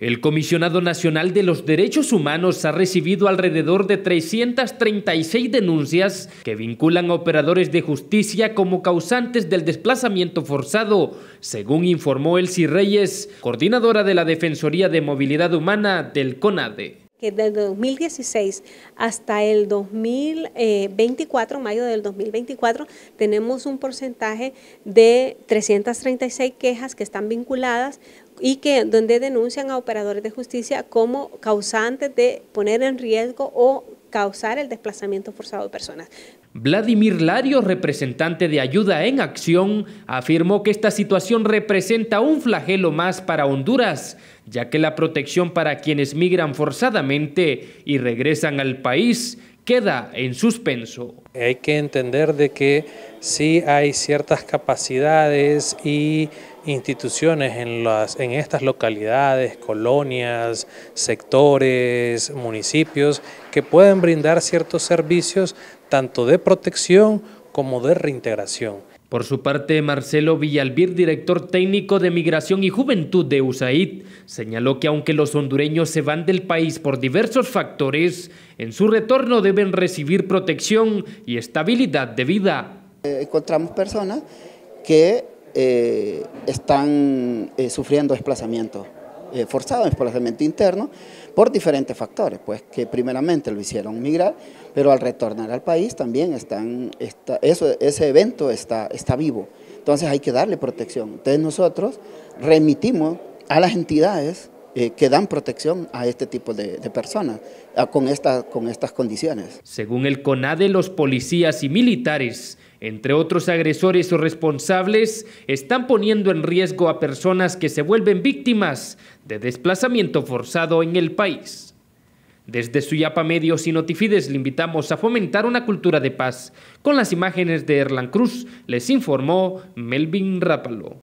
El comisionado nacional de los derechos humanos ha recibido alrededor de 336 denuncias que vinculan a operadores de justicia como causantes del desplazamiento forzado, según informó Elsie Reyes, coordinadora de la Defensoría de Movilidad Humana del CONADE que desde 2016 hasta el 2024, mayo del 2024, tenemos un porcentaje de 336 quejas que están vinculadas y que donde denuncian a operadores de justicia como causantes de poner en riesgo o causar el desplazamiento forzado de personas. Vladimir Lario, representante de Ayuda en Acción, afirmó que esta situación representa un flagelo más para Honduras, ya que la protección para quienes migran forzadamente y regresan al país queda en suspenso. Hay que entender de que sí hay ciertas capacidades y instituciones en estas localidades, colonias, sectores, municipios, que pueden brindar ciertos servicios tanto de protección como de reintegración. Por su parte, Marcelo Villalbir, director técnico de Migración y Juventud de USAID, señaló que aunque los hondureños se van del país por diversos factores, en su retorno deben recibir protección y estabilidad de vida. Eh, encontramos personas que eh, están eh, sufriendo desplazamiento eh, forzado en desplazamiento interno por diferentes factores, pues que primeramente lo hicieron migrar, pero al retornar al país también están, eso, ese evento está, está vivo. Entonces hay que darle protección. Entonces nosotros remitimos a las entidades eh, que dan protección a este tipo de, personas con, con estas condiciones. Según el CONADE, los policías y militares, entre otros agresores o responsables, están poniendo en riesgo a personas que se vuelven víctimas de desplazamiento forzado en el país. Desde Suyapa Medios y Notifides le invitamos a fomentar una cultura de paz. Con las imágenes de Erlan Cruz, les informó Melvin Rápalo.